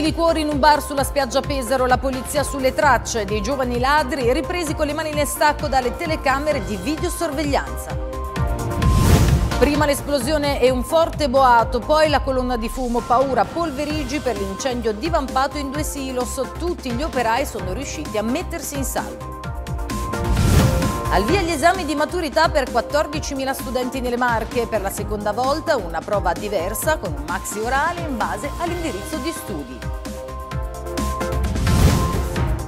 di liquori in un bar sulla spiaggia Pesaro, la polizia sulle tracce dei giovani ladri ripresi con le mani nel stacco dalle telecamere di videosorveglianza. Prima l'esplosione e un forte boato, poi la colonna di fumo, paura, polverigi per l'incendio divampato in due silos. Tutti gli operai sono riusciti a mettersi in salvo. Al via gli esami di maturità per 14.000 studenti nelle Marche. Per la seconda volta una prova diversa con un maxi orale in base all'indirizzo di studi.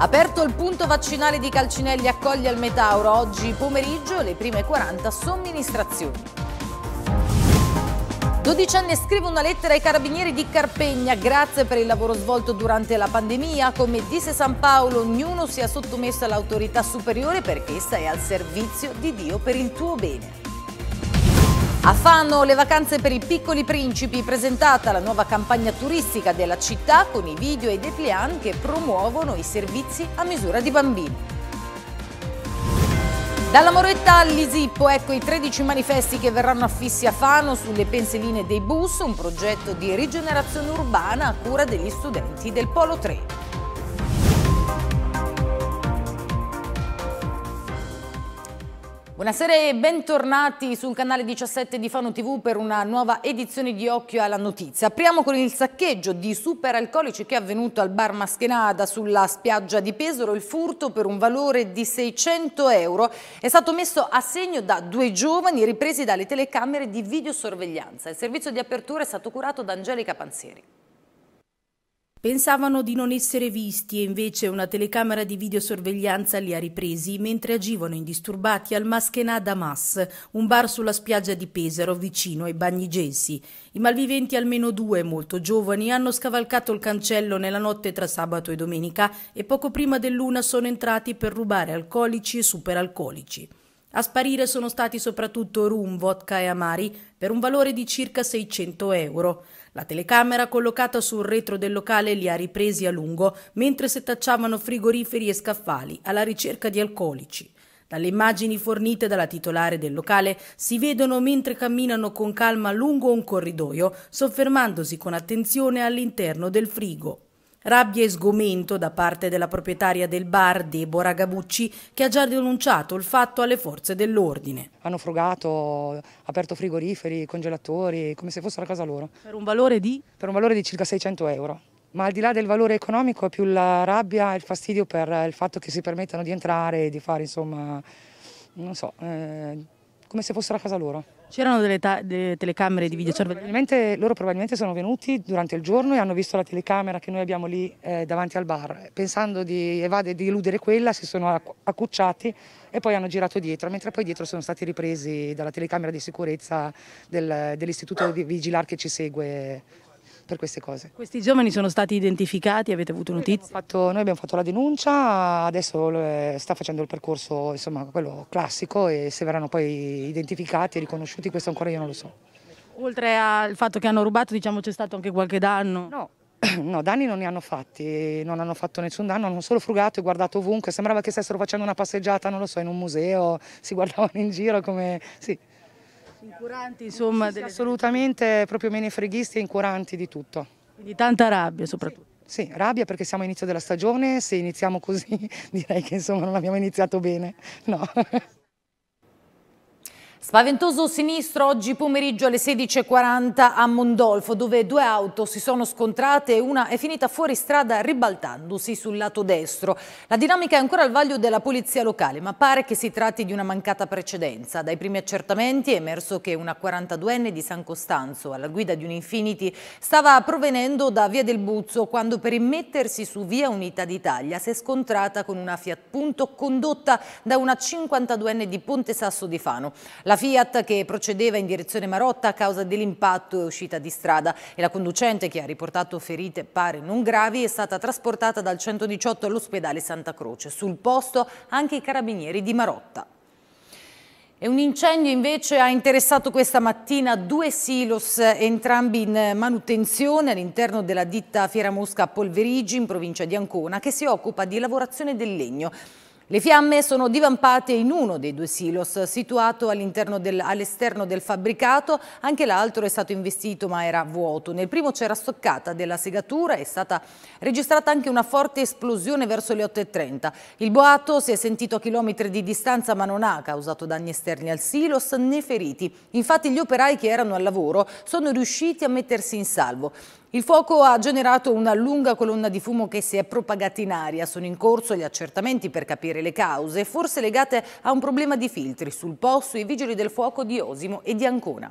Aperto il punto vaccinale di Calcinelli accoglie al Metauro oggi pomeriggio le prime 40 somministrazioni. 12 anni scrive una lettera ai carabinieri di Carpegna, grazie per il lavoro svolto durante la pandemia. Come disse San Paolo, ognuno sia sottomesso all'autorità superiore perché essa è al servizio di Dio per il tuo bene. A Fano le vacanze per i piccoli principi, presentata la nuova campagna turistica della città con i video e i dépliant che promuovono i servizi a misura di bambini. Dalla Moretta all'Isippo, ecco i 13 manifesti che verranno affissi a Fano sulle pensiline dei bus, un progetto di rigenerazione urbana a cura degli studenti del Polo 3. Buonasera e bentornati sul canale 17 di Fano TV per una nuova edizione di Occhio alla Notizia. Apriamo con il saccheggio di superalcolici che è avvenuto al bar Maschenada sulla spiaggia di Pesaro. Il furto per un valore di 600 euro è stato messo a segno da due giovani ripresi dalle telecamere di videosorveglianza. Il servizio di apertura è stato curato da Angelica Panzieri. Pensavano di non essere visti e invece una telecamera di videosorveglianza li ha ripresi mentre agivano indisturbati al Maschenà Damas, un bar sulla spiaggia di Pesaro vicino ai Bagni Gelsi. I malviventi, almeno due molto giovani, hanno scavalcato il cancello nella notte tra sabato e domenica e poco prima dell'una sono entrati per rubare alcolici e superalcolici. A sparire sono stati soprattutto rum, vodka e amari per un valore di circa 600 euro. La telecamera collocata sul retro del locale li ha ripresi a lungo mentre setacciavano frigoriferi e scaffali alla ricerca di alcolici. Dalle immagini fornite dalla titolare del locale si vedono mentre camminano con calma lungo un corridoio, soffermandosi con attenzione all'interno del frigo. Rabbia e sgomento da parte della proprietaria del bar, Deborah Gabucci, che ha già denunciato il fatto alle forze dell'ordine. Hanno frugato, aperto frigoriferi, congelatori, come se fosse la casa loro. Per un valore di? Per un valore di circa 600 euro. Ma al di là del valore economico è più la rabbia e il fastidio per il fatto che si permettano di entrare e di fare, insomma, non so, eh, come se fosse la casa loro. C'erano delle, delle, telecamere di videosorveglianza? Cioè, loro, probabilmente sono venuti durante il giorno e hanno visto la telecamera che noi abbiamo lì eh, davanti al bar. Pensando di evadere, di eludere quella, si sono accucciati e poi hanno girato dietro, mentre poi dietro sono stati ripresi dalla telecamera di sicurezza del, dell'istituto di vigilar che ci segue per queste cose. Questi giovani sono stati identificati, avete avuto notizie? Noi abbiamo fatto, noi abbiamo fatto la denuncia, adesso eh, sta facendo il percorso insomma, quello classico e se verranno poi identificati e riconosciuti questo ancora io non lo so. Oltre al fatto che hanno rubato diciamo c'è stato anche qualche danno? No, No, danni non ne hanno fatti, non hanno fatto nessun danno, hanno solo frugato e guardato ovunque, sembrava che stessero facendo una passeggiata, non lo so, in un museo, si guardavano in giro come... Sì. Incuranti insomma? Sì, sì, assolutamente proprio menefreghisti e incuranti di tutto. Quindi tanta rabbia soprattutto. Sì, sì rabbia perché siamo all'inizio della stagione, se iniziamo così direi che insomma non abbiamo iniziato bene. No. Spaventoso sinistro oggi pomeriggio alle 16.40 a Mondolfo dove due auto si sono scontrate e una è finita fuori strada ribaltandosi sul lato destro. La dinamica è ancora al vaglio della polizia locale ma pare che si tratti di una mancata precedenza. Dai primi accertamenti è emerso che una 42enne di San Costanzo alla guida di un Infinity stava provenendo da Via del Buzzo quando per immettersi su Via Unità d'Italia si è scontrata con una Fiat Punto condotta da una 52enne di Ponte Sasso di Fano. La la Fiat che procedeva in direzione Marotta a causa dell'impatto è uscita di strada e la conducente che ha riportato ferite pare non gravi è stata trasportata dal 118 all'ospedale Santa Croce. Sul posto anche i carabinieri di Marotta. E un incendio invece ha interessato questa mattina due silos, entrambi in manutenzione all'interno della ditta Fiera Mosca Polverigi in provincia di Ancona che si occupa di lavorazione del legno. Le fiamme sono divampate in uno dei due silos, situato all'esterno del, del fabbricato, anche l'altro è stato investito ma era vuoto. Nel primo c'era stoccata della segatura, è stata registrata anche una forte esplosione verso le 8.30. Il boato si è sentito a chilometri di distanza ma non ha causato danni esterni al silos né feriti. Infatti gli operai che erano al lavoro sono riusciti a mettersi in salvo. Il fuoco ha generato una lunga colonna di fumo che si è propagata in aria. Sono in corso gli accertamenti per capire le cause, forse legate a un problema di filtri. Sul posto i vigili del fuoco di Osimo e di Ancona.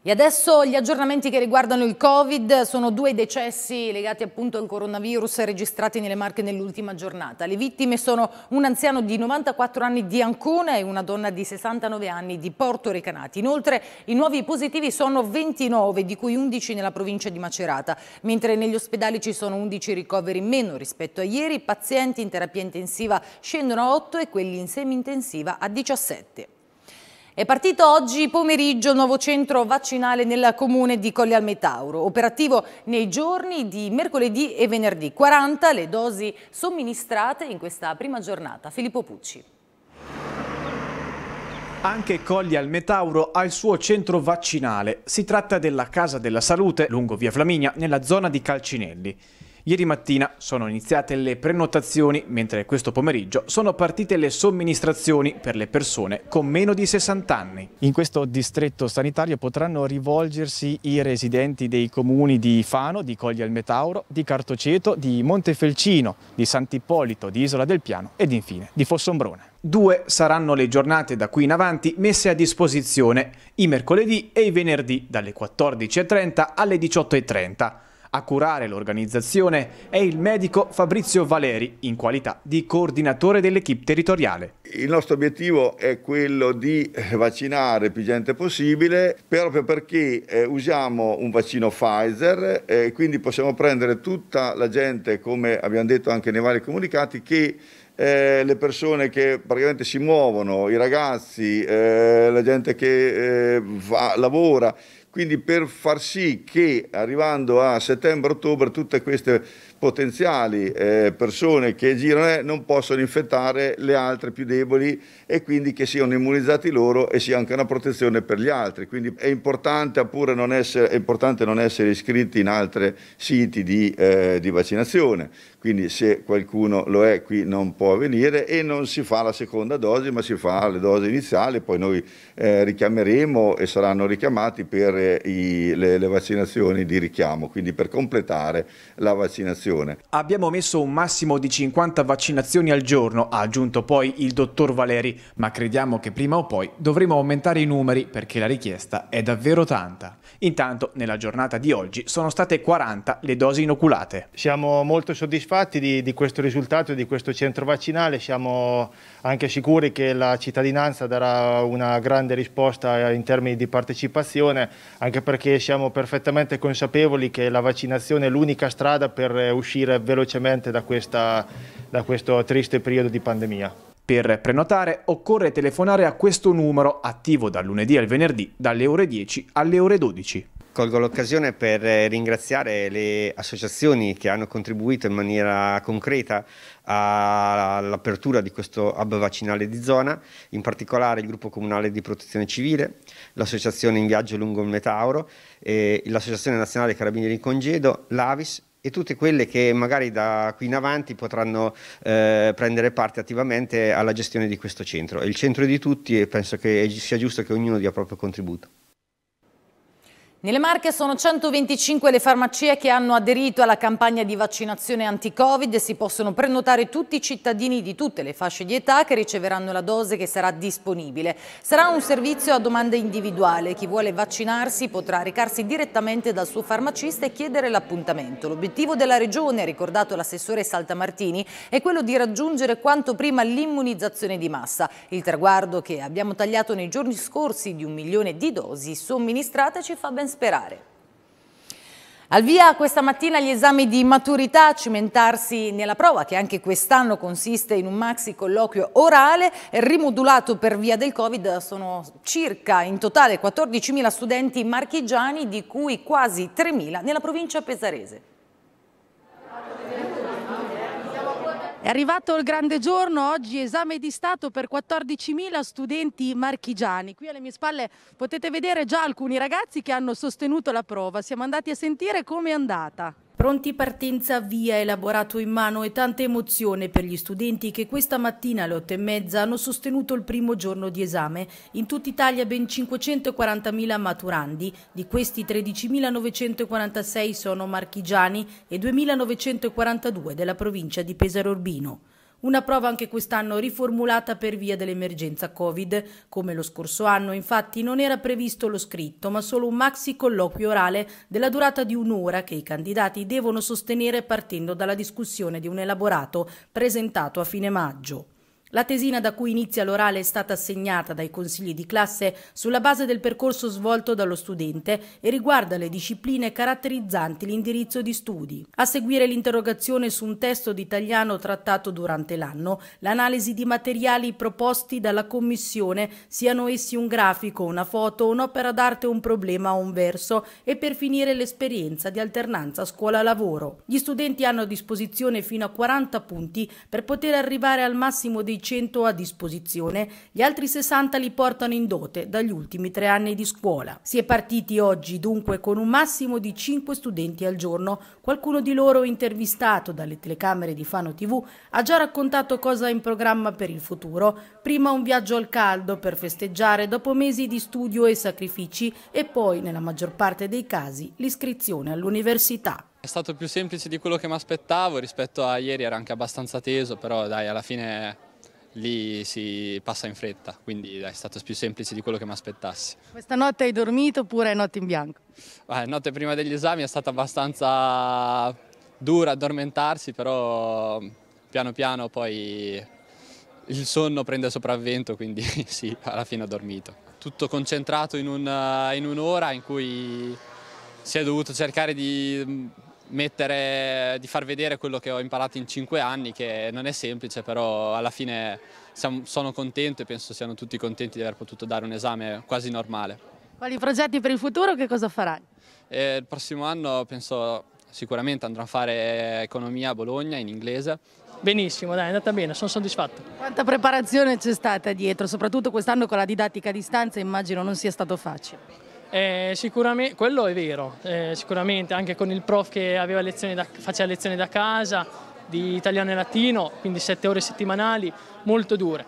E adesso gli aggiornamenti che riguardano il Covid sono due decessi legati appunto al coronavirus registrati nelle Marche nell'ultima giornata. Le vittime sono un anziano di 94 anni di Ancona e una donna di 69 anni di Porto Recanati. Inoltre i nuovi positivi sono 29, di cui 11 nella provincia di Macerata, mentre negli ospedali ci sono 11 ricoveri in meno rispetto a ieri. I pazienti in terapia intensiva scendono a 8 e quelli in semi intensiva a 17. È partito oggi pomeriggio il nuovo centro vaccinale nel comune di Colle al Metauro, operativo nei giorni di mercoledì e venerdì. 40 le dosi somministrate in questa prima giornata. Filippo Pucci. Anche Cogli al Metauro ha il suo centro vaccinale. Si tratta della Casa della Salute, lungo via Flaminia, nella zona di Calcinelli. Ieri mattina sono iniziate le prenotazioni, mentre questo pomeriggio sono partite le somministrazioni per le persone con meno di 60 anni. In questo distretto sanitario potranno rivolgersi i residenti dei comuni di Fano, di Coglia al Metauro, di Cartoceto, di Montefelcino, di Sant'Ippolito, di Isola del Piano ed infine di Fossombrone. Due saranno le giornate da qui in avanti messe a disposizione i mercoledì e i venerdì dalle 14.30 alle 18.30 a curare l'organizzazione è il medico Fabrizio Valeri in qualità di coordinatore dell'equipe territoriale. Il nostro obiettivo è quello di vaccinare più gente possibile proprio perché eh, usiamo un vaccino Pfizer eh, e eh, quindi possiamo prendere tutta la gente come abbiamo detto anche nei vari comunicati che eh, le persone che praticamente si muovono, i ragazzi, eh, la gente che eh, va, lavora quindi per far sì che arrivando a settembre-ottobre tutte queste potenziali eh, persone che girano eh, non possano infettare le altre più deboli e quindi che siano immunizzati loro e sia anche una protezione per gli altri. Quindi è importante, pure non essere, importante non essere iscritti in altri siti di, eh, di vaccinazione, quindi se qualcuno lo è qui non può venire e non si fa la seconda dose ma si fa le dosi iniziali, poi noi eh, richiameremo e saranno richiamati per eh, i, le, le vaccinazioni di richiamo, quindi per completare la vaccinazione. Abbiamo messo un massimo di 50 vaccinazioni al giorno, ha aggiunto poi il dottor Valeri ma crediamo che prima o poi dovremo aumentare i numeri perché la richiesta è davvero tanta. Intanto, nella giornata di oggi sono state 40 le dosi inoculate. Siamo molto soddisfatti di, di questo risultato e di questo centro vaccinale, siamo anche sicuri che la cittadinanza darà una grande risposta in termini di partecipazione, anche perché siamo perfettamente consapevoli che la vaccinazione è l'unica strada per uscire velocemente da, questa, da questo triste periodo di pandemia. Per prenotare occorre telefonare a questo numero attivo dal lunedì al venerdì dalle ore 10 alle ore 12. Colgo l'occasione per ringraziare le associazioni che hanno contribuito in maniera concreta all'apertura di questo hub vaccinale di zona, in particolare il gruppo comunale di protezione civile, l'associazione in viaggio lungo il Metauro, eh, l'associazione nazionale carabinieri in congedo, l'Avis e tutte quelle che magari da qui in avanti potranno eh, prendere parte attivamente alla gestione di questo centro. È il centro di tutti e penso che sia giusto che ognuno dia il proprio contributo. Nelle Marche sono 125 le farmacie che hanno aderito alla campagna di vaccinazione anti-Covid e si possono prenotare tutti i cittadini di tutte le fasce di età che riceveranno la dose che sarà disponibile. Sarà un servizio a domanda individuale. Chi vuole vaccinarsi potrà recarsi direttamente dal suo farmacista e chiedere l'appuntamento. L'obiettivo della Regione, ha ricordato l'assessore Saltamartini, è quello di raggiungere quanto prima l'immunizzazione di massa. Il traguardo che abbiamo tagliato nei giorni scorsi di un milione di dosi somministrate ci fa ben ben sperare. Al via questa mattina gli esami di maturità, cimentarsi nella prova che anche quest'anno consiste in un maxi colloquio orale rimodulato per via del Covid, sono circa in totale 14.000 studenti marchigiani di cui quasi 3.000 nella provincia pesarese. È arrivato il grande giorno, oggi esame di Stato per 14.000 studenti marchigiani. Qui alle mie spalle potete vedere già alcuni ragazzi che hanno sostenuto la prova. Siamo andati a sentire come è andata. Pronti partenza via elaborato in mano e tanta emozione per gli studenti che questa mattina alle 8 e mezza hanno sostenuto il primo giorno di esame. In tutta Italia ben 540.000 maturandi, di questi 13.946 sono marchigiani e 2.942 della provincia di Pesaro Urbino. Una prova anche quest'anno riformulata per via dell'emergenza Covid. Come lo scorso anno, infatti, non era previsto lo scritto, ma solo un maxi colloquio orale della durata di un'ora che i candidati devono sostenere partendo dalla discussione di un elaborato presentato a fine maggio. La tesina da cui inizia l'orale è stata assegnata dai consigli di classe sulla base del percorso svolto dallo studente e riguarda le discipline caratterizzanti l'indirizzo di studi. A seguire l'interrogazione su un testo di italiano trattato durante l'anno, l'analisi di materiali proposti dalla commissione, siano essi un grafico, una foto, un'opera d'arte, un problema o un verso, e per finire l'esperienza di alternanza scuola-lavoro. Gli studenti hanno a disposizione fino a 40 punti per poter arrivare al massimo dei 100 a disposizione, gli altri 60 li portano in dote dagli ultimi tre anni di scuola. Si è partiti oggi dunque con un massimo di 5 studenti al giorno. Qualcuno di loro intervistato dalle telecamere di Fano TV ha già raccontato cosa è in programma per il futuro. Prima un viaggio al caldo per festeggiare dopo mesi di studio e sacrifici e poi, nella maggior parte dei casi, l'iscrizione all'università. È stato più semplice di quello che mi aspettavo rispetto a ieri, era anche abbastanza teso, però dai, alla fine lì si passa in fretta, quindi è stato più semplice di quello che mi aspettassi. Questa notte hai dormito oppure è notte in bianco? Beh, notte prima degli esami è stata abbastanza dura addormentarsi, però piano piano poi il sonno prende sopravvento, quindi sì, alla fine ho dormito. Tutto concentrato in eh, un'ora in, un in cui si è dovuto cercare di mettere, di far vedere quello che ho imparato in cinque anni, che non è semplice, però alla fine siamo, sono contento e penso siano tutti contenti di aver potuto dare un esame quasi normale. Quali progetti per il futuro? Che cosa farai? Eh, il prossimo anno penso sicuramente andrò a fare economia a Bologna in inglese. Benissimo, dai, è andata bene, sono soddisfatto. Quanta preparazione c'è stata dietro, soprattutto quest'anno con la didattica a distanza immagino non sia stato facile. Eh, sicuramente, quello è vero, eh, sicuramente anche con il prof che lezioni da, faceva lezioni da casa di italiano e latino, quindi sette ore settimanali, molto dure.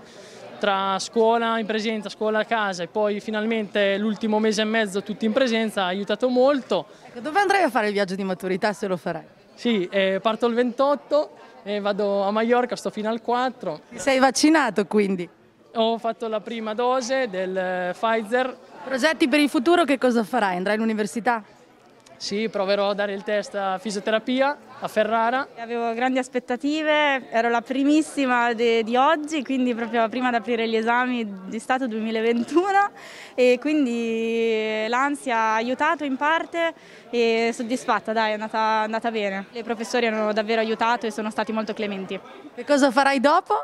Tra scuola in presenza, scuola a casa e poi finalmente l'ultimo mese e mezzo tutti in presenza ha aiutato molto. Ecco, dove andrai a fare il viaggio di maturità se lo farai? Sì, eh, parto il 28 e vado a Mallorca, sto fino al 4. Sei vaccinato quindi? Ho fatto la prima dose del eh, Pfizer Progetti per il futuro, che cosa farai? Andrai all'università? Sì, proverò a dare il test a fisioterapia a Ferrara. Avevo grandi aspettative, ero la primissima di oggi, quindi proprio prima di aprire gli esami di Stato 2021 e quindi l'ansia ha aiutato in parte e soddisfatta, dai, è andata, andata bene. Le professori hanno davvero aiutato e sono stati molto clementi. Che cosa farai dopo?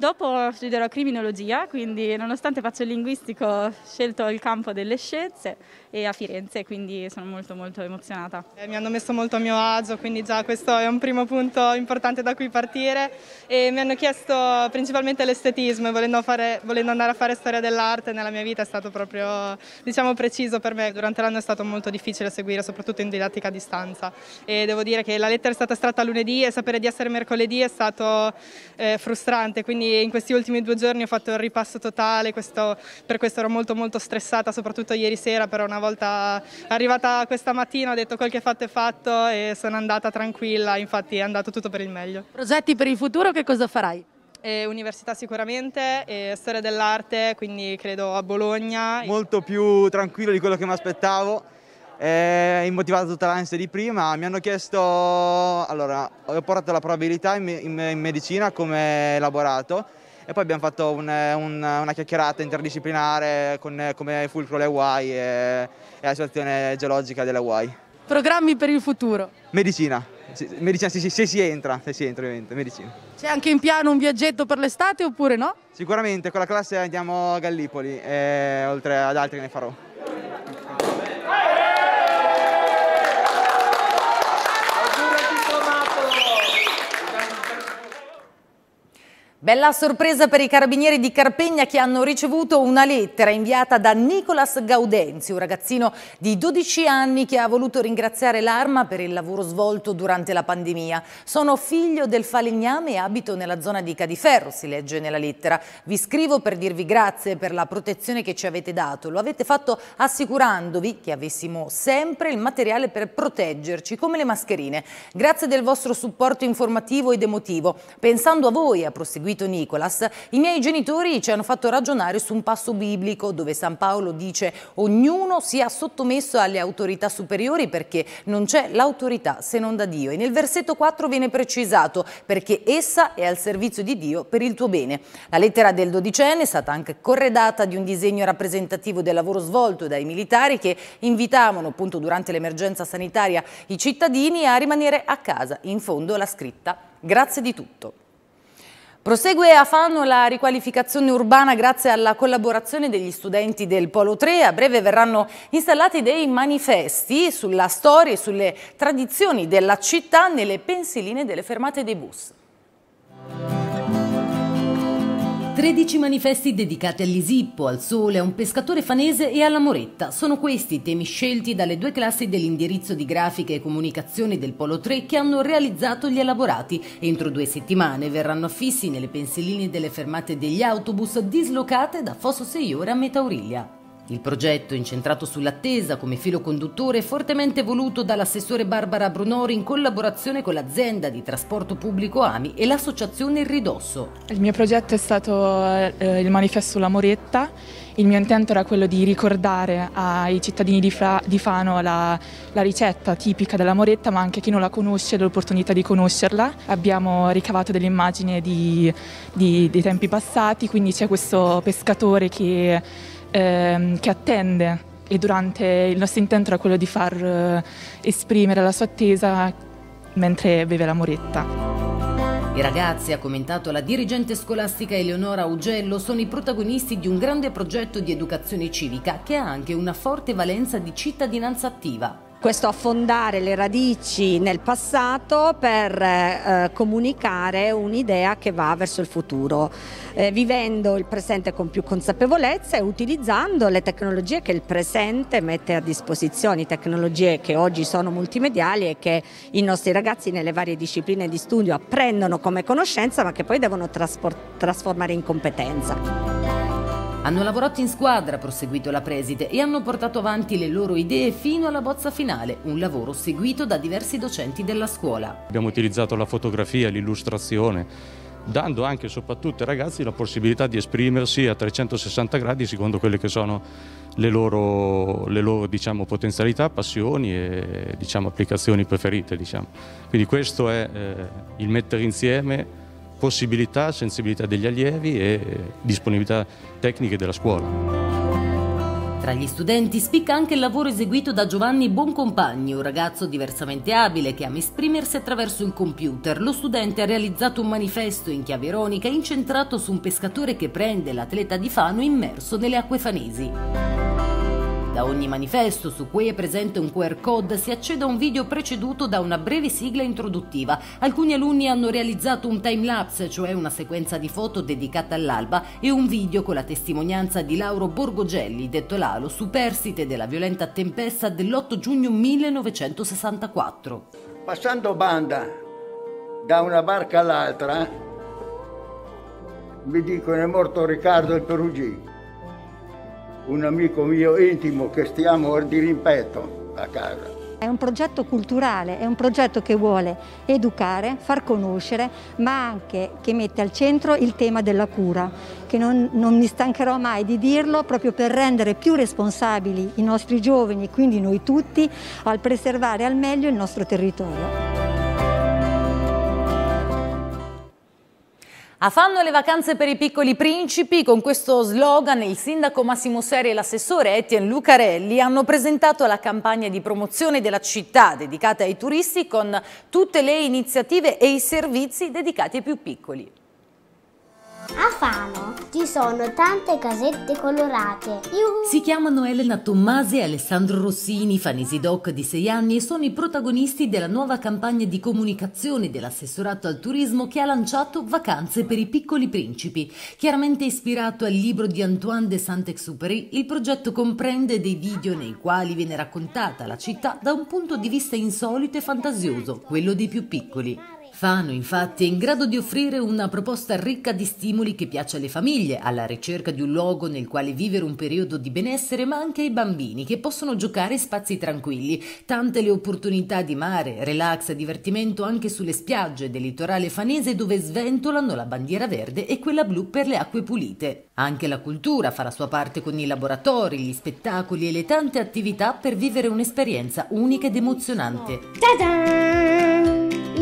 Dopo studierò criminologia, quindi nonostante faccio il linguistico ho scelto il campo delle scienze e a Firenze, quindi sono molto molto emozionata. Eh, mi hanno messo molto a mio agio, quindi già questo è un primo punto importante da cui partire e mi hanno chiesto principalmente l'estetismo e volendo, fare, volendo andare a fare storia dell'arte nella mia vita è stato proprio diciamo preciso per me. Durante l'anno è stato molto difficile seguire, soprattutto in didattica a distanza e devo dire che la lettera è stata estratta lunedì e sapere di essere mercoledì è stato eh, frustrante, quindi in questi ultimi due giorni ho fatto il ripasso totale, questo, per questo ero molto molto stressata, soprattutto ieri sera, però una volta arrivata questa mattina ho detto quel che fatto è fatto e sono andata tranquilla, infatti è andato tutto per il meglio. Progetti per il futuro, che cosa farai? Eh, università sicuramente, eh, storia dell'arte, quindi credo a Bologna. Molto più tranquillo di quello che mi aspettavo, immotivato tutta l'ansia di prima. Mi hanno chiesto, allora, ho portato la probabilità in, in, in medicina come elaborato e poi abbiamo fatto un, un, una chiacchierata interdisciplinare con, come fulcro le Hawaii e, e la situazione geologica delle Hawaii. Programmi per il futuro? Medicina, medicina se, se, se, si entra, se si entra ovviamente, medicina. C'è anche in piano un viaggetto per l'estate oppure no? Sicuramente, con la classe andiamo a Gallipoli, e, oltre ad altri ne farò. Bella sorpresa per i carabinieri di Carpegna che hanno ricevuto una lettera inviata da Nicolas Gaudenzi, un ragazzino di 12 anni che ha voluto ringraziare l'Arma per il lavoro svolto durante la pandemia. Sono figlio del falegname e abito nella zona di Cadiferro, si legge nella lettera. Vi scrivo per dirvi grazie per la protezione che ci avete dato. Lo avete fatto assicurandovi che avessimo sempre il materiale per proteggerci, come le mascherine. Grazie del vostro supporto informativo ed emotivo. Pensando a voi, a proseguire seguito Nicolas, i miei genitori ci hanno fatto ragionare su un passo biblico dove San Paolo dice ognuno sia sottomesso alle autorità superiori perché non c'è l'autorità se non da Dio. E nel versetto 4 viene precisato perché essa è al servizio di Dio per il tuo bene. La lettera del dodicenne è stata anche corredata di un disegno rappresentativo del lavoro svolto dai militari che invitavano appunto durante l'emergenza sanitaria i cittadini a rimanere a casa. In fondo la scritta Grazie di tutto. Prosegue a Fano la riqualificazione urbana grazie alla collaborazione degli studenti del Polo 3. A breve verranno installati dei manifesti sulla storia e sulle tradizioni della città nelle pensiline delle fermate dei bus. 13 manifesti dedicati all'Isippo, al sole, a un pescatore fanese e alla moretta. Sono questi i temi scelti dalle due classi dell'indirizzo di grafica e comunicazione del Polo 3 che hanno realizzato gli elaborati. Entro due settimane verranno affissi nelle pensiline delle fermate degli autobus dislocate da Fosso 6 ore a Metauriglia. Il progetto, incentrato sull'attesa come filo conduttore, è fortemente voluto dall'assessore Barbara Brunori in collaborazione con l'azienda di trasporto pubblico AMI e l'associazione Il Ridosso. Il mio progetto è stato eh, il manifesto La Moretta. Il mio intento era quello di ricordare ai cittadini di, Fra, di Fano la, la, ricetta tipica della Moretta, ma anche chi non la conosce l'opportunità di conoscerla. Abbiamo ricavato delle immagini di, di, dei tempi passati, quindi c'è questo pescatore che ehm, che attende e durante il nostro intento era quello di far eh, esprimere la sua attesa mentre beve la moretta. I ragazzi, ha commentato la dirigente scolastica Eleonora Augello, sono i protagonisti di un grande progetto di educazione civica che ha anche una forte valenza di cittadinanza attiva questo affondare le radici nel passato per eh, eh, comunicare un'idea che va verso il futuro, eh, vivendo il presente con più consapevolezza e utilizzando le tecnologie che il presente mette a disposizione, tecnologie che oggi sono multimediali e che i nostri ragazzi nelle varie discipline di studio apprendono come conoscenza ma che poi devono trasformare in competenza. Hanno lavorato in squadra, proseguito la preside, e hanno portato avanti le loro idee fino alla bozza finale, un lavoro seguito da diversi docenti della scuola. Abbiamo utilizzato la fotografia, l'illustrazione, dando anche e soprattutto ai ragazzi la possibilità di esprimersi a 360 gradi secondo quelle che sono le loro, le loro diciamo, potenzialità, passioni e diciamo, applicazioni preferite. Diciamo. Quindi questo è eh, il mettere insieme possibilità, sensibilità degli allievi e disponibilità tecniche della scuola. Tra gli studenti spicca anche il lavoro eseguito da Giovanni Boncompagni, un ragazzo diversamente abile che ama esprimersi attraverso il computer. Lo studente ha realizzato un manifesto in chiave ironica incentrato su un pescatore che prende l'atleta di Fano immerso nelle acque fanesi. Da ogni manifesto su cui è presente un QR code si accede a un video preceduto da una breve sigla introduttiva. Alcuni alunni hanno realizzato un timelapse, cioè una sequenza di foto dedicata all'alba, e un video con la testimonianza di Lauro Borgogelli, detto Lalo, superstite della violenta tempesta dell'8 giugno 1964. Passando banda da una barca all'altra, mi dicono è morto Riccardo il Perugino un amico mio intimo che stiamo di rimpetto a casa. È un progetto culturale, è un progetto che vuole educare, far conoscere, ma anche che mette al centro il tema della cura, che non, non, mi stancherò mai di dirlo proprio per rendere più responsabili i nostri giovani, quindi noi tutti, al preservare al meglio il nostro territorio. A fanno le vacanze per i piccoli principi, con questo slogan il sindaco Massimo Seri e l'assessore Etienne Lucarelli hanno presentato la campagna di promozione della città dedicata ai turisti con tutte le iniziative e i servizi dedicati ai più piccoli. A Fano ci sono tante casette colorate. Yuhu. Si chiamano Elena Tommasi e Alessandro Rossini, fanesi doc di 6 anni, e sono i protagonisti della nuova campagna di comunicazione dell'assessorato al turismo che ha lanciato Vacanze per i piccoli principi. Chiaramente ispirato al libro di Antoine de Saint-Exupéry, il progetto comprende dei video nei quali viene raccontata la città da un punto di vista insolito e fantasioso, quello dei più piccoli. Fano infatti è in grado di offrire una proposta ricca di stimoli che piace alle famiglie, alla ricerca di un luogo nel quale vivere un periodo di benessere, ma anche ai bambini che possono giocare in spazi tranquilli. Tante le opportunità di mare, relax e divertimento anche sulle spiagge del litorale fanese dove sventolano la bandiera verde e quella blu per le acque pulite. Anche la cultura fa la sua parte con i laboratori, gli spettacoli e le tante attività per vivere un'esperienza unica ed emozionante. Ta-da!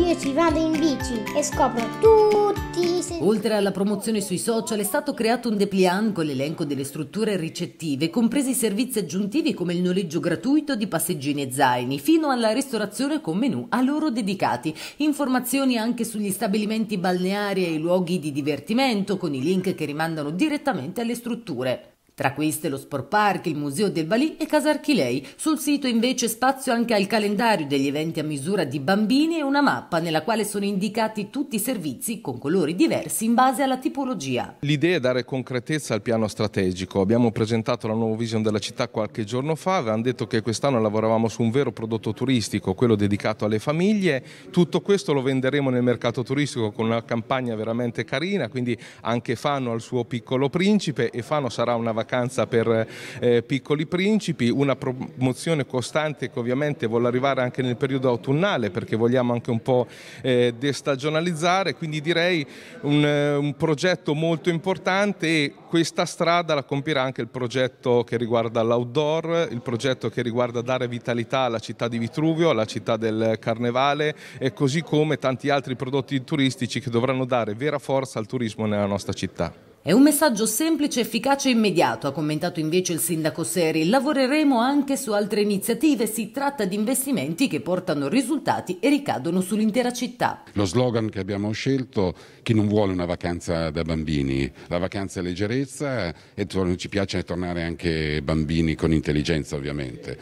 io ci vado in bici e scopro tutti i segreti. Oltre alla promozione sui social è stato creato un dépliant con l'elenco delle strutture ricettive, compresi servizi aggiuntivi come il noleggio gratuito di passeggini e zaini, fino alla ristorazione con menù a loro dedicati. Informazioni anche sugli stabilimenti balneari e i luoghi di divertimento, con i link che rimandano direttamente alle strutture. Tra queste lo Sport Park, il Museo del Balì e Casa Archilei. Sul sito invece spazio anche al calendario degli eventi a misura di bambini e una mappa nella quale sono indicati tutti i servizi con colori diversi in base alla tipologia. L'idea è dare concretezza al piano strategico. Abbiamo presentato la nuova vision della città qualche giorno fa, avevamo detto che quest'anno lavoravamo su un vero prodotto turistico, quello dedicato alle famiglie. Tutto questo lo venderemo nel mercato turistico con una campagna veramente carina, quindi anche Fano al suo piccolo principe e Fano sarà una vacanza vacanza per eh, piccoli principi, una promozione costante che ovviamente vuole arrivare anche nel periodo autunnale perché vogliamo anche un po' eh, destagionalizzare, quindi direi un, eh, un progetto molto importante e questa strada la compirà anche il progetto che riguarda l'outdoor, il progetto che riguarda dare vitalità alla città di Vitruvio, alla città del Carnevale e così come tanti altri prodotti turistici che dovranno dare vera forza al turismo nella nostra città. È un messaggio semplice, efficace e immediato, ha commentato invece il sindaco Seri. Lavoreremo anche su altre iniziative, si tratta di investimenti che portano risultati e ricadono sull'intera città. Lo slogan che abbiamo scelto, chi non vuole una vacanza da bambini, la vacanza è leggerezza e ci piace tornare anche bambini con intelligenza ovviamente.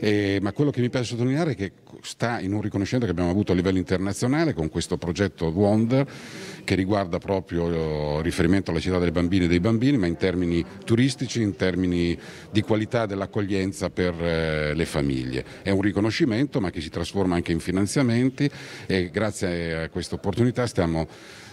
E, ma quello che mi piace sottolineare è che sta in un riconoscimento che abbiamo avuto a livello internazionale con questo progetto Wonder che riguarda proprio eh, riferimento alla città delle bambine e dei bambini, ma in termini turistici, in termini di qualità dell'accoglienza per eh, le famiglie. È un riconoscimento ma che si trasforma anche in finanziamenti e grazie a questa opportunità stiamo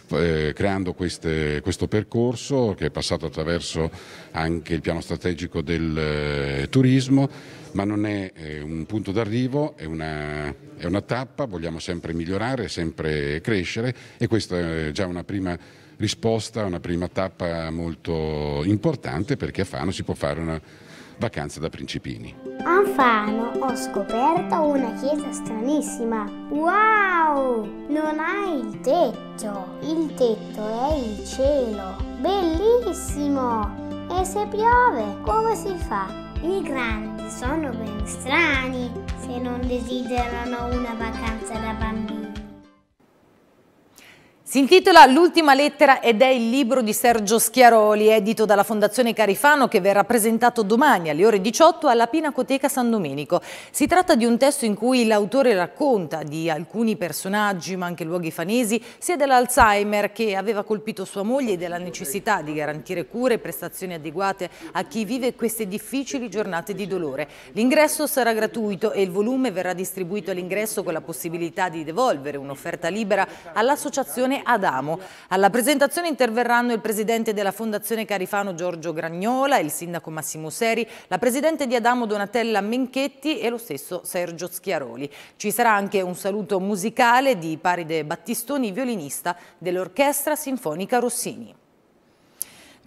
eh, creando queste, questo percorso che è passato attraverso anche il piano strategico del eh, turismo, ma non è eh, un punto d'arrivo, è una, è una tappa, vogliamo sempre migliorare, sempre crescere e questa è già una prima risposta, una prima tappa molto importante perché a Fano si può fare una Vacanza da Principini. A Fano ho scoperto una chiesa stranissima. Wow! Non ha il tetto. Il tetto è il cielo. Bellissimo! E se piove, come si fa? I grandi sono ben strani se non desiderano una vacanza da bambini. Si intitola L'ultima lettera ed è il libro di Sergio Schiaroli, edito dalla Fondazione Carifano, che verrà presentato domani alle ore 18 alla Pinacoteca San Domenico. Si tratta di un testo in cui l'autore racconta di alcuni personaggi, ma anche luoghi fanesi, sia dell'Alzheimer che aveva colpito sua moglie e della necessità di garantire cure e prestazioni adeguate a chi vive queste difficili giornate di dolore. L'ingresso sarà gratuito e il volume verrà distribuito all'ingresso con la possibilità di devolvere un'offerta libera all'associazione Adamo. Alla presentazione interverranno il presidente della Fondazione Carifano Giorgio Gragnola, il sindaco Massimo Seri, la presidente di Adamo Donatella Menchetti e lo stesso Sergio Schiaroli. Ci sarà anche un saluto musicale di Paride Battistoni, violinista dell'Orchestra Sinfonica Rossini.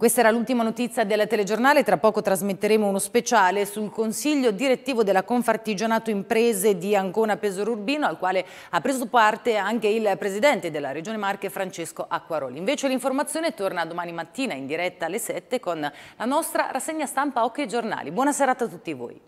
Questa era l'ultima notizia del telegiornale, tra poco trasmetteremo uno speciale sul consiglio direttivo della Confartigianato Imprese di Ancona Pesaro Urbino, al quale ha preso parte anche il presidente della Regione Marche, Francesco Acquaroli. Invece l'informazione torna domani mattina in diretta alle 7 con la nostra rassegna stampa Occhi e Giornali. Buona serata a tutti voi.